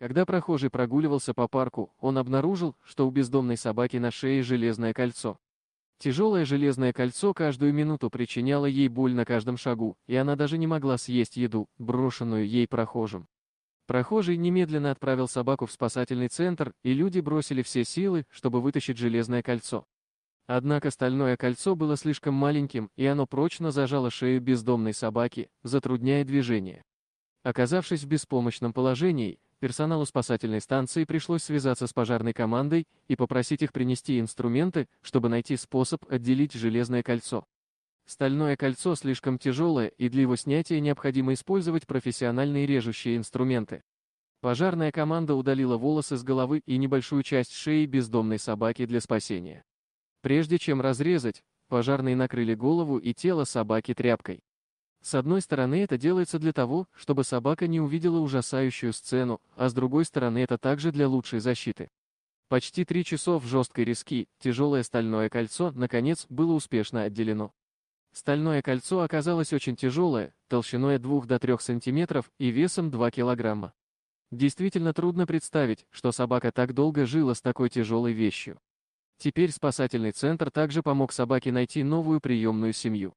Когда прохожий прогуливался по парку, он обнаружил, что у бездомной собаки на шее железное кольцо. Тяжелое железное кольцо каждую минуту причиняло ей боль на каждом шагу, и она даже не могла съесть еду, брошенную ей прохожим. Прохожий немедленно отправил собаку в спасательный центр, и люди бросили все силы, чтобы вытащить железное кольцо. Однако стальное кольцо было слишком маленьким, и оно прочно зажало шею бездомной собаки, затрудняя движение. Оказавшись в беспомощном положении, персоналу спасательной станции пришлось связаться с пожарной командой и попросить их принести инструменты, чтобы найти способ отделить железное кольцо. Стальное кольцо слишком тяжелое, и для его снятия необходимо использовать профессиональные режущие инструменты. Пожарная команда удалила волосы с головы и небольшую часть шеи бездомной собаки для спасения. Прежде чем разрезать, пожарные накрыли голову и тело собаки тряпкой. С одной стороны это делается для того, чтобы собака не увидела ужасающую сцену, а с другой стороны это также для лучшей защиты. Почти три часов жесткой риски, тяжелое стальное кольцо, наконец, было успешно отделено. Стальное кольцо оказалось очень тяжелое, толщиной от 2 до 3 см и весом 2 кг. Действительно трудно представить, что собака так долго жила с такой тяжелой вещью. Теперь спасательный центр также помог собаке найти новую приемную семью.